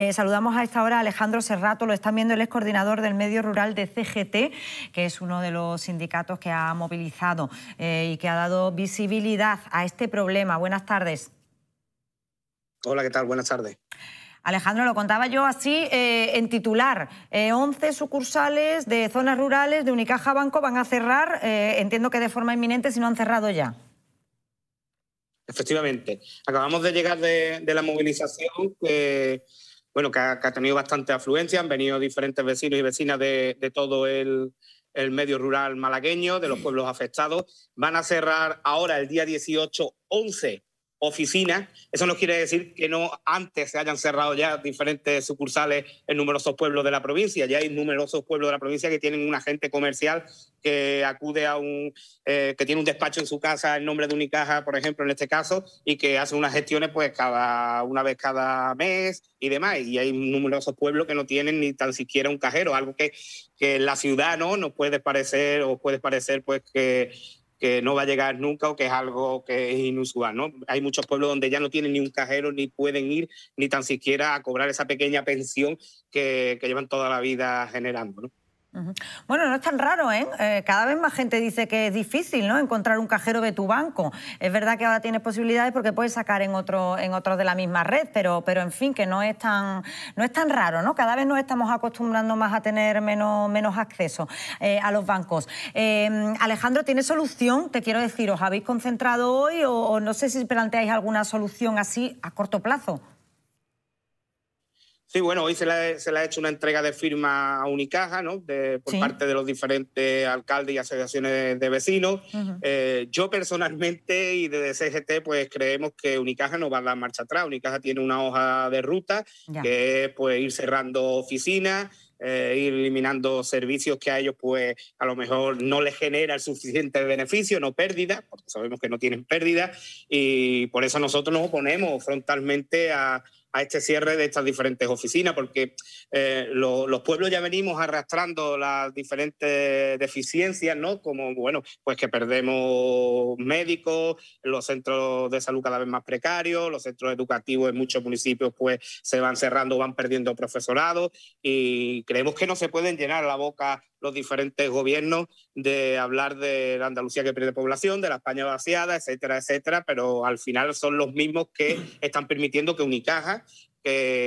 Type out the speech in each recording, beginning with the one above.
Eh, saludamos a esta hora a Alejandro Serrato, lo están viendo, el ex coordinador del medio rural de CGT, que es uno de los sindicatos que ha movilizado eh, y que ha dado visibilidad a este problema. Buenas tardes. Hola, ¿qué tal? Buenas tardes. Alejandro, lo contaba yo así eh, en titular. 11 sucursales de zonas rurales de Unicaja Banco van a cerrar, entiendo que de forma inminente, si no han cerrado ya. Efectivamente. Acabamos de llegar de, de la movilización que bueno, que ha, tenido bastante afluencia, han venido diferentes vecinos y vecinas de, todo el, el, medio rural malagueño, de los pueblos afectados. Van a cerrar ahora el día 18, 11 oficinas. Eso no quiere decir que no antes se hayan cerrado ya diferentes sucursales en numerosos pueblos de la provincia. Ya hay numerosos pueblos de la provincia que tienen un agente comercial que acude a un, eh, que tiene un despacho en su casa en nombre de Unicaja, por ejemplo, en este caso, y que hace unas gestiones pues cada, una vez cada mes y demás. Y hay numerosos pueblos que no tienen ni tan siquiera un cajero, algo que, que la ciudad no puede parecer o puede parecer pues que que no va a llegar nunca o que es algo que es inusual. ¿no? Hay muchos pueblos donde ya no tienen ni un cajero, ni pueden ir, ni tan siquiera a cobrar esa pequeña pensión que, llevan toda la vida generando. ¿no? Bueno, no es tan raro, ¿eh? ¿eh? Cada vez más gente dice que es difícil, ¿no? Encontrar un cajero de tu banco. Es verdad que ahora tienes posibilidades porque puedes sacar en otro, en otros de la misma red, pero, pero en fin, que no es tan, no es tan raro, ¿no? Cada vez nos estamos acostumbrando más a tener menos, menos acceso eh, a los bancos. Eh, Alejandro, ¿tiene solución? Te quiero decir, ¿os habéis concentrado hoy o no sé si planteáis alguna solución así a corto plazo? Sí, bueno, hoy se le, se ha hecho una entrega de firma a Unicaja, ¿no? De, por parte de los diferentes alcaldes y asociaciones de, vecinos. Eh, yo personalmente y desde CGT, pues creemos que Unicaja no va a dar marcha atrás. Unicaja tiene una hoja de ruta que es pues, ir cerrando oficinas, eh, ir eliminando servicios que a ellos pues a lo mejor no les genera el suficiente beneficio, no pérdida, porque sabemos que no tienen pérdida y por eso nosotros nos oponemos frontalmente a a este cierre de estas diferentes oficinas, porque eh, los pueblos ya venimos arrastrando las diferentes deficiencias, ¿no? Como, bueno, pues que perdemos médicos, los centros de salud cada vez más precarios, los centros educativos en muchos municipios pues se van cerrando, van perdiendo profesorado y creemos que no se pueden llenar la boca los diferentes gobiernos de hablar de la Andalucía que pierde población, de la España vaciada, etcétera, etcétera, pero al final son los mismos que están permitiendo que Unicaja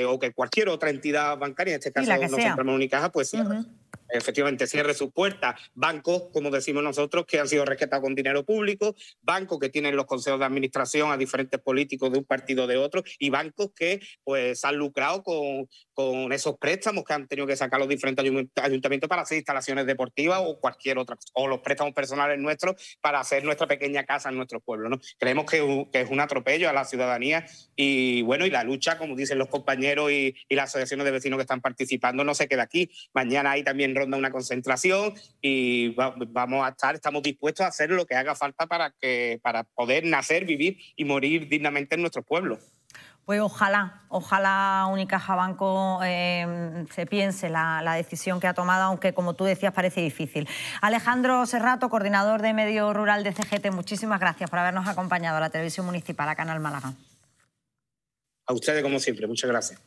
o que cualquier otra entidad bancaria, en este caso no centramos Unicaja, pues cierre efectivamente cierre sus puertas. Bancos, como decimos nosotros, que han sido rescatados con dinero público, bancos que tienen los consejos de administración a diferentes políticos de un partido o de otro, y bancos que pues han lucrado con, con esos préstamos que han tenido que sacar los diferentes ayuntamientos para hacer instalaciones deportivas o cualquier otra, o los préstamos personales nuestros para hacer nuestra pequeña casa en nuestro pueblo. ¿no? Creemos que, es un atropello a la ciudadanía y bueno, y la lucha, como dicen los compañeros y, y las asociaciones de vecinos que están participando, no se queda aquí. Mañana hay también ronda una concentración y vamos a estar, estamos dispuestos a hacer lo que haga falta para, que, para poder nacer, vivir y morir dignamente en nuestro pueblo Pues ojalá, ojalá Unicaja Banco eh, se piense la, la, decisión que ha tomado, aunque como tú decías parece difícil. Alejandro Serrato, coordinador de Medio Rural de CGT, muchísimas gracias por habernos acompañado a la Televisión Municipal, a Canal Málaga. A ustedes como siempre, muchas gracias.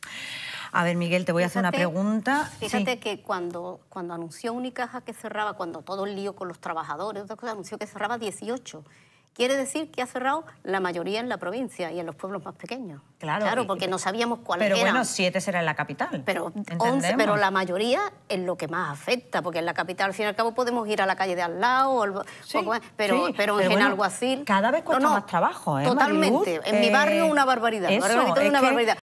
A ver, Miguel, te voy a hacer una pregunta. Fíjate que cuando, cuando anunció Unicaja que cerraba, cuando todo el lío con los trabajadores, otra cosa, anunció que cerraba 18. Quiere decir que ha cerrado la mayoría en la provincia y en los pueblos más pequeños. Claro, claro porque no sabíamos cuál era. Pero bueno, siete será en la capital. Pero, pero la mayoría es lo que más afecta, porque en la capital, al fin y al cabo, podemos ir a la calle de al lado, o pero, pero, en algo así Cada vez cuesta más trabajo, ¿eh, Totalmente. en mi barrio, eh, una barbaridad. barrio, una barbaridad.